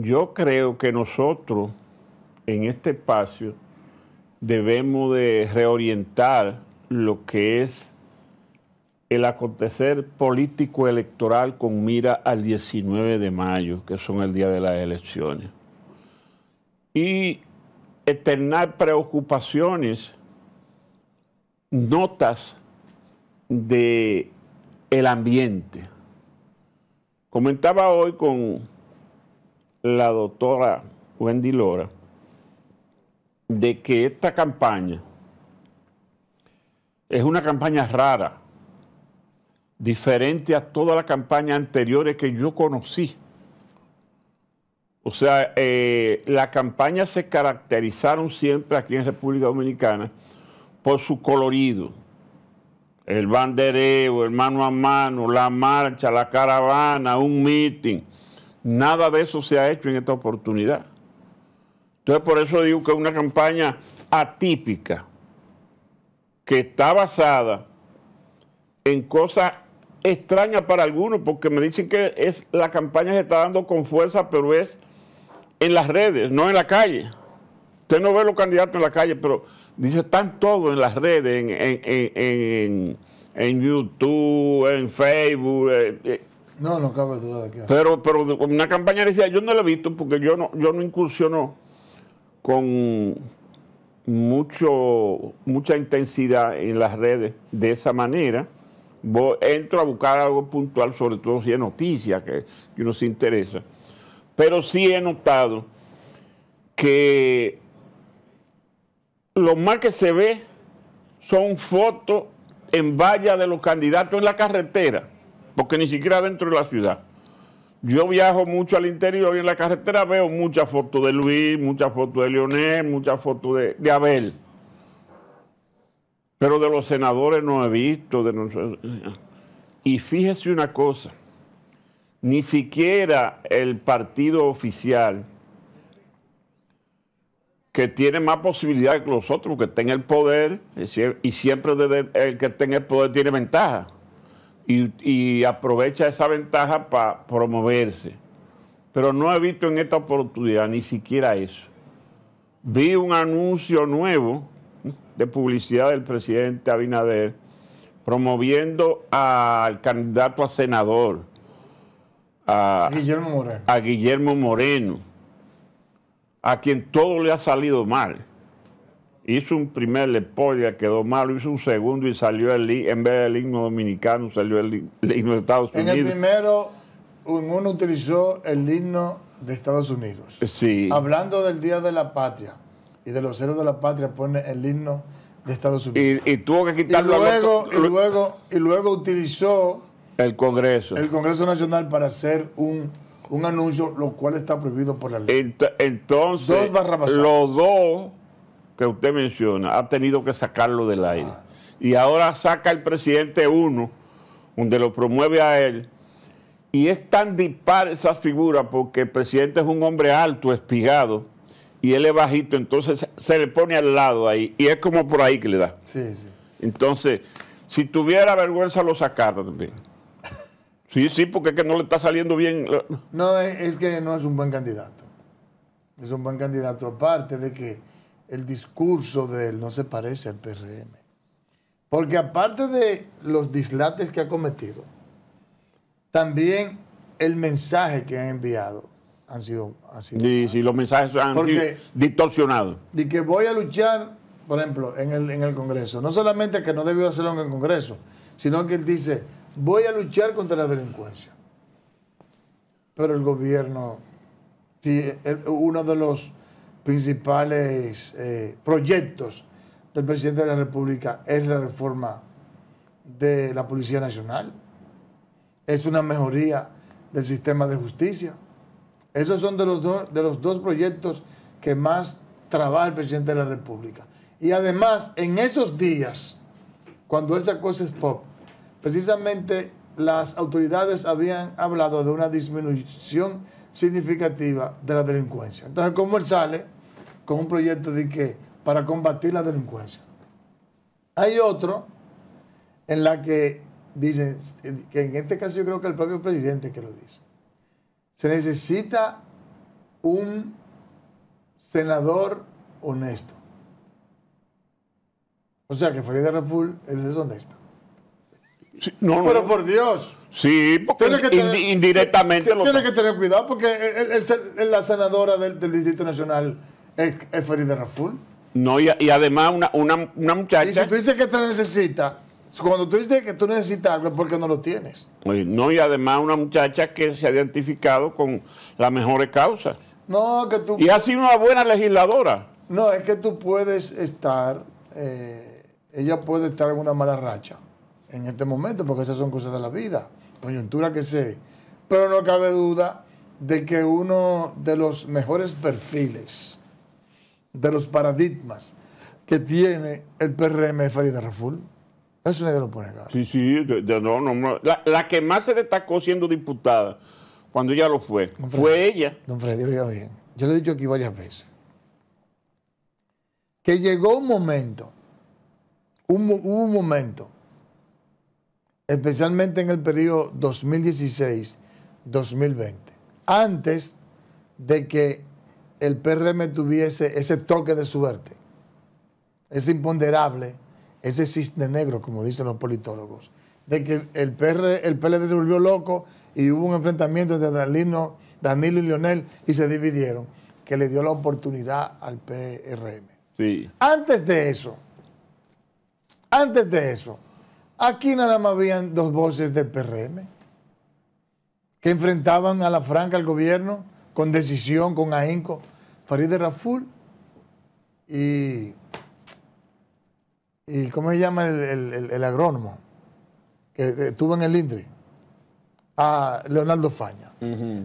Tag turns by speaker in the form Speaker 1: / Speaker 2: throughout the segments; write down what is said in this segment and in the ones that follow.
Speaker 1: yo creo que nosotros en este espacio debemos de reorientar lo que es el acontecer político electoral con mira al 19 de mayo, que son el día de las elecciones. Y eternar preocupaciones, notas de ambiente. Comentaba hoy con la doctora Wendy Lora de que esta campaña es una campaña rara, diferente a todas las campañas anteriores que yo conocí. O sea, eh, las campañas se caracterizaron siempre aquí en República Dominicana por su colorido. El bandereo, el mano a mano, la marcha, la caravana, un meeting. Nada de eso se ha hecho en esta oportunidad. Entonces por eso digo que es una campaña atípica, que está basada en cosas extrañas para algunos, porque me dicen que es, la campaña se está dando con fuerza, pero es en las redes, no en la calle. Usted no ve los candidatos en la calle, pero dice, están todos en las redes, en, YouTube, en Facebook. Eh, eh,
Speaker 2: no, no cabe duda de que.
Speaker 1: Pero, pero una campaña decía, yo no la he visto porque yo no, yo no incursiono con mucho, mucha intensidad en las redes de esa manera. Voy, entro a buscar algo puntual, sobre todo si es noticia que, nos uno se interesa. Pero sí he notado que lo más que se ve son fotos en valla de los candidatos en la carretera porque ni siquiera dentro de la ciudad. Yo viajo mucho al interior y en la carretera veo muchas fotos de Luis, muchas fotos de Leonel, muchas fotos de, Abel. Pero de los senadores no he visto. Y fíjese una cosa, ni siquiera el partido oficial que tiene más posibilidades que los otros, que está en el poder, y siempre el que está en el poder tiene ventaja y, aprovecha esa ventaja para promoverse. Pero no he visto en esta oportunidad ni siquiera eso. Vi un anuncio nuevo de publicidad del presidente Abinader promoviendo al candidato a senador, A Guillermo Moreno, a quien todo le ha salido mal. Hizo un primer lepoia, quedó malo, hizo un segundo y salió el en vez del himno dominicano, salió el, himno de Estados Unidos. En el
Speaker 2: primero, uno utilizó el himno de Estados Unidos. Sí. Hablando del Día de la Patria y de los héroes de la patria pone el himno de Estados Unidos. Y, tuvo que quitarlo y luego, y luego
Speaker 1: utilizó el Congreso. El
Speaker 2: Congreso Nacional para hacer un, anuncio lo cual está prohibido por la
Speaker 1: ley. entonces, dos los dos que usted menciona ha tenido que sacarlo del aire. Y ahora saca el presidente uno, donde lo promueve a él. Y es tan dispar esa figura porque el presidente es un hombre alto, espigado, y él es bajito, entonces se le pone al lado ahí, y es como por ahí que le da. Sí, sí. Entonces, si tuviera vergüenza lo sacara también. Sí, sí, porque es que no le está saliendo bien. No, es que
Speaker 2: no es un buen candidato. Es un buen candidato, aparte de que el discurso de él no se parece al PRM. Porque aparte de los dislates que ha cometido, también el mensaje que ha enviado han sido...
Speaker 1: así los mensajes han sido distorsionados.
Speaker 2: De que voy a luchar, por ejemplo, en el, en el Congreso. No solamente que no debió hacerlo en el Congreso, sino que él dice, voy a luchar contra la delincuencia. Pero el gobierno, uno de los principales eh, proyectos del presidente de la República es la reforma de la Policía Nacional, es una mejoría del sistema de justicia. Esos son de los, de los dos proyectos que más trabaja el presidente de la República. Y además, en esos días, cuando él sacó ese pop, precisamente las autoridades habían hablado de una disminución significativa de la delincuencia. Entonces, ¿cómo él sale? con un proyecto de que para combatir la delincuencia. Hay otro en la que dicen, que en este caso yo creo que el propio presidente que lo dice, se necesita un senador honesto. O sea que Farideh Raful es deshonesto. no, Pero por Dios.
Speaker 1: Sí, porque
Speaker 2: indirectamente tiene, que tener cuidado porque es la senadora del Distrito Nacional ¿Es, es de Raful?
Speaker 1: No, y, además una, una, muchacha. Y si tú dices que te
Speaker 2: necesita, cuando tú dices que tú necesitas algo es porque no lo tienes.
Speaker 1: No, y además una muchacha que se ha identificado con las mejores causas.
Speaker 2: No, que tú. Y ha sido una
Speaker 1: buena legisladora.
Speaker 2: No, es que tú puedes estar. Eh, ella puede estar en una mala racha en este momento, porque esas son cosas de la vida, coyuntura que sé. Pero no cabe duda de que uno de los mejores perfiles de los paradigmas que tiene el PRM Ferida Raful. Eso nadie lo pone claro.
Speaker 1: Sí, sí, de, no, la, que más se destacó siendo diputada cuando ella lo fue, fue ella.
Speaker 2: Don Freddy, oiga bien, yo le he dicho aquí varias veces que llegó un momento, un, hubo un momento, especialmente en el periodo 2016-2020, antes de que el PRM tuviese ese toque de suerte, ese imponderable, ese cisne negro, como dicen los politólogos, de que el, PR, el PLD se volvió loco y hubo un enfrentamiento entre Danilo, y Lionel y se dividieron, que le dio la oportunidad al PRM. Sí. Antes de eso, antes de eso, aquí nada más habían dos voces del PRM que enfrentaban a la franca, al gobierno, con decisión, con ahínco. Farid de Raful y, y ¿cómo se llama el, agrónomo? que eh, estuvo en el INDRI, a ah, Leonardo Faña.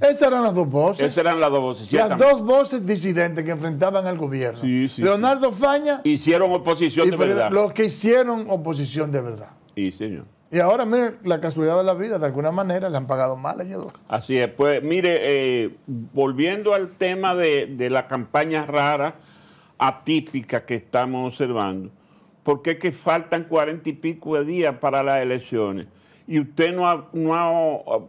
Speaker 2: Esas eran las dos voces. Esas eran
Speaker 1: las dos voces. Las dos
Speaker 2: voces disidentes que enfrentaban al gobierno.
Speaker 1: Sí, sí, Leonardo Faña. Hicieron oposición de verdad.
Speaker 2: Los que hicieron oposición de verdad. Sí, señor. Y ahora, mire, la casualidad de la vida, de alguna manera le han pagado mal a
Speaker 1: Así es, pues mire, eh, volviendo al tema de, la campaña rara, atípica que estamos observando, porque es que faltan cuarenta y pico de días para las elecciones y usted no ha, no ha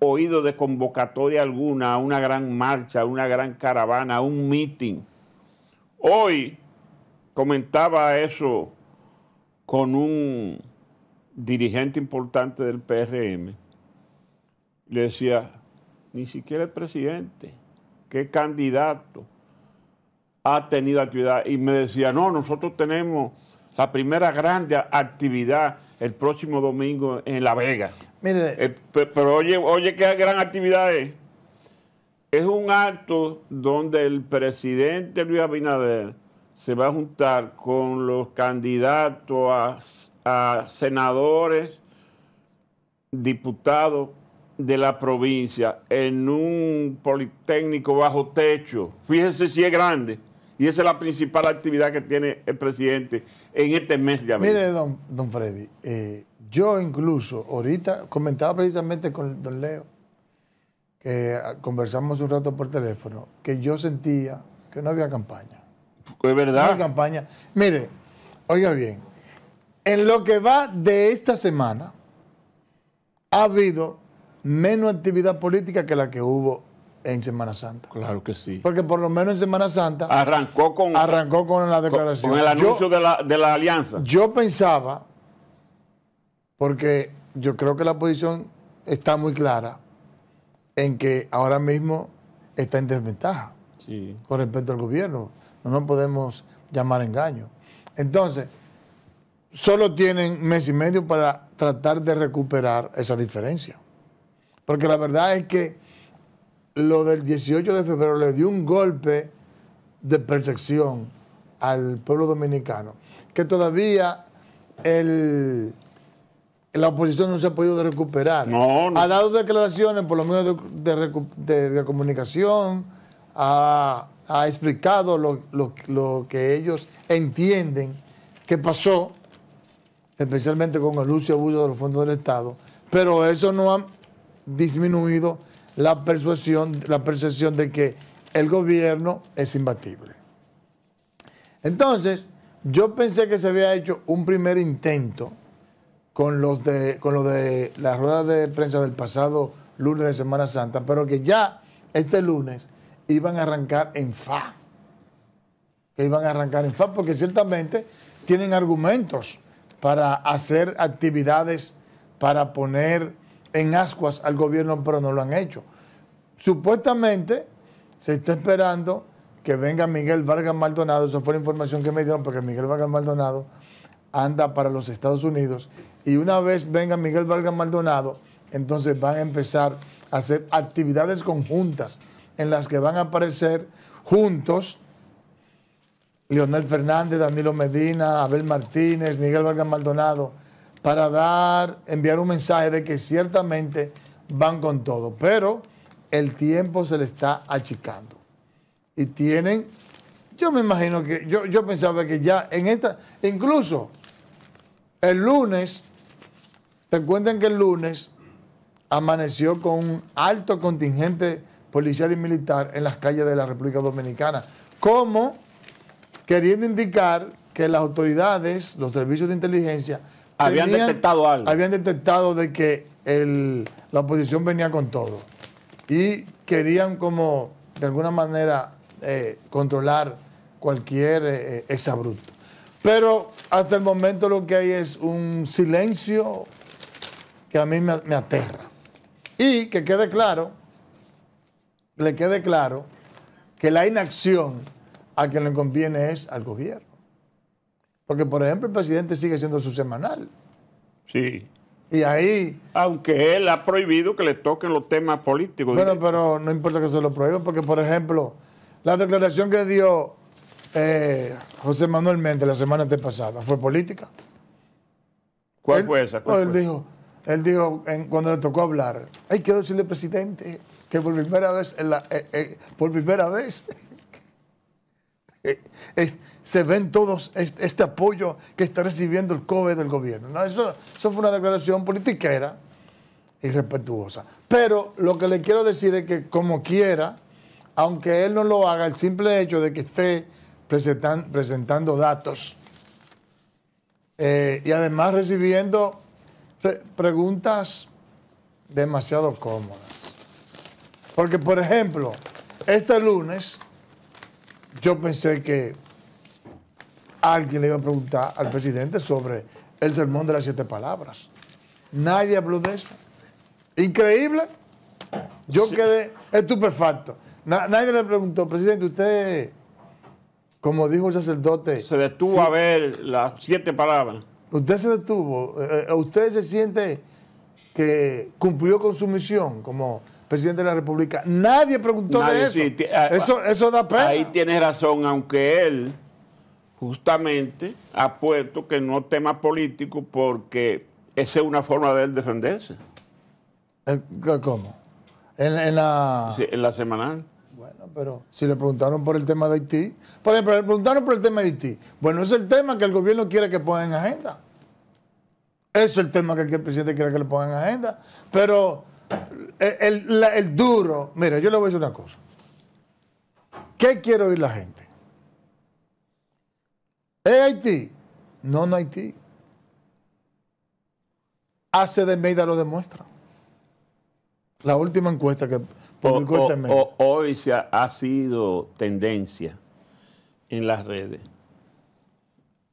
Speaker 1: oído de convocatoria alguna a una gran marcha, a una gran caravana, a un meeting. Hoy comentaba eso con un dirigente importante del PRM, le decía, ni siquiera el presidente, qué candidato ha tenido actividad. Y me decía, no, nosotros tenemos la primera grande actividad el próximo domingo en La Vega. Eh, pero, oye, oye, qué gran actividad es. Es un acto donde el presidente Luis Abinader se va a juntar con los candidatos a a senadores, diputados de la provincia en un politécnico bajo techo. Fíjense si es grande. Y esa es la principal actividad que tiene el presidente en este mes de abril. Mire,
Speaker 2: don, don Freddy, eh, yo incluso ahorita comentaba precisamente con don Leo, que conversamos un rato por teléfono, que yo sentía que no había campaña. Es verdad. No había campaña. Mire, oiga bien, en lo que va de esta semana, ha habido menos actividad política que la que hubo en Semana Santa. Claro que sí. Porque por lo menos en Semana Santa... Arrancó con... Arrancó con la declaración. Con, el anuncio
Speaker 1: de, la, de la alianza.
Speaker 2: Yo pensaba, porque yo creo que la posición está muy clara, en que ahora mismo está en desventaja sí. con respecto al gobierno. No nos podemos llamar engaño. Entonces, solo tienen mes y medio para tratar de recuperar esa diferencia. Porque la verdad es que lo del 18 de febrero le dio un golpe de percepción al pueblo dominicano, que todavía la oposición no se ha podido recuperar. No, Ha dado declaraciones por lo medios de, comunicación, ha, explicado lo que ellos entienden que pasó especialmente con el uso y abuso de los fondos del Estado, pero eso no ha disminuido la persuasión, la percepción de que el gobierno es imbatible. Entonces, yo pensé que se había hecho un primer intento con lo de, con los de la rueda de prensa del pasado lunes de Semana Santa, pero que ya este lunes iban a arrancar en fa. Que iban a arrancar en fa, porque ciertamente tienen argumentos para hacer actividades para poner en ascuas al gobierno, pero no lo han hecho. Supuestamente se está esperando que venga Miguel Vargas Maldonado, esa fue la información que me dieron, porque Miguel Vargas Maldonado anda para los Estados Unidos, y una vez venga Miguel Vargas Maldonado, entonces van a empezar a hacer actividades conjuntas en las que van a aparecer juntos Leonel Fernández, Danilo Medina, Abel Martínez, Miguel Vargas Maldonado, para dar, enviar un mensaje de que ciertamente van con todo, pero el tiempo se le está achicando. Y tienen, yo me imagino que, yo, pensaba que ya en esta, incluso el lunes, recuerden que el lunes amaneció con un alto contingente policial y militar en las calles de la República Dominicana, como queriendo indicar que las autoridades, los servicios de inteligencia, habían detectado algo. Habían detectado de que la oposición venía con todo y querían como de alguna manera eh, controlar cualquier eh, eh, exabrupto. Pero hasta el momento lo que hay es un silencio que a mí me, me aterra. Y que quede claro, le quede claro que la inacción a quien le conviene es al gobierno. Porque, por ejemplo, el presidente sigue siendo su semanal.
Speaker 1: Sí. Y ahí... Aunque él ha prohibido que le toquen los temas políticos. Bueno,
Speaker 2: pero no importa que se lo prohíban, porque, por ejemplo, la declaración que dio eh, José Manuel Méndez la semana pasada fue política.
Speaker 1: ¿Cuál fue esa? él
Speaker 2: dijo, él dijo cuando le tocó hablar, ay, quiero decirle, presidente, que por primera vez, eh, eh, por primera vez eh, se ven todos este apoyo que está recibiendo el COVID del gobierno. Eso, eso fue una declaración politiquera y respetuosa. Pero lo que le quiero decir es que como quiera, aunque él no lo haga, el simple hecho de que esté presentando datos eh, y además recibiendo preguntas demasiado cómodas. Porque, por ejemplo, este lunes yo pensé que alguien le iba a preguntar al presidente sobre el sermón de las siete palabras. Nadie habló de eso. Increíble. Yo quedé estupefacto. nadie le preguntó, presidente, usted, como dijo el sacerdote... Se detuvo a
Speaker 1: ver las siete palabras.
Speaker 2: Usted se detuvo. Eh, eh, usted se siente que cumplió con su misión, como presidente de la República. Nadie preguntó de eso.
Speaker 1: Ah, ah, eso. da pena. Ahí tienes razón, aunque él justamente ha puesto que no tema político porque esa es una forma de él defenderse.
Speaker 2: ¿Cómo? En, la...
Speaker 1: en la semanal. Bueno, pero
Speaker 2: si le preguntaron por el tema de Haití, por ejemplo, le preguntaron por el tema de Haití. Bueno, es el tema que el gobierno quiere que ponga en agenda. es el tema que el presidente quiere que le ponga en agenda. Pero el, duro. Mira, yo le voy a decir una cosa. ¿Qué quiere oír la gente? ¿Es Haití? No, no Haití. Hace de media lo demuestra. La última encuesta que publicó este
Speaker 1: hoy ha, sido tendencia en las redes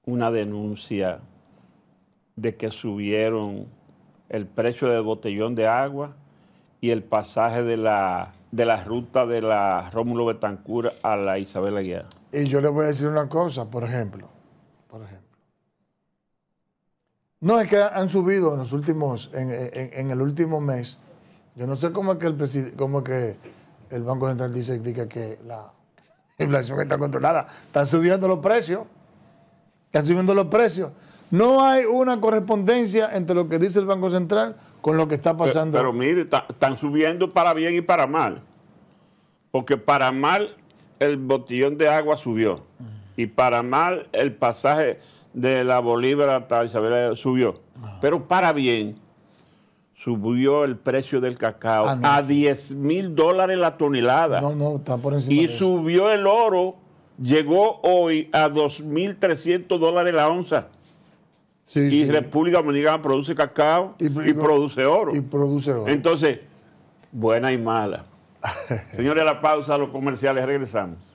Speaker 1: una denuncia de que subieron el precio del botellón de agua y el pasaje de la, de la ruta de la Rómulo Betancur a la Isabel Guerra
Speaker 2: Y yo le voy a decir una cosa, por ejemplo, por ejemplo. No, es que han subido en los últimos, en, el último mes. Yo no sé cómo es que el cómo que el Banco Central dice, dice que la inflación está controlada. Están subiendo los precios. Están subiendo los precios. No hay una correspondencia entre lo que dice el Banco Central con lo que está pasando. Pero,
Speaker 1: mire, están subiendo para bien y para mal. Porque para mal el botellón de agua subió. Y para mal el pasaje de la Bolívar hasta Isabel subió. Ah. Pero para bien subió el precio del cacao ah, a 10 mil dólares la tonelada. No, no,
Speaker 2: está por encima. Y
Speaker 1: subió el oro, llegó hoy a 2.300 dólares la onza y República Dominicana produce cacao y, produce oro. Y produce Entonces, buena y mala. Señores, la pausa, los comerciales, regresamos.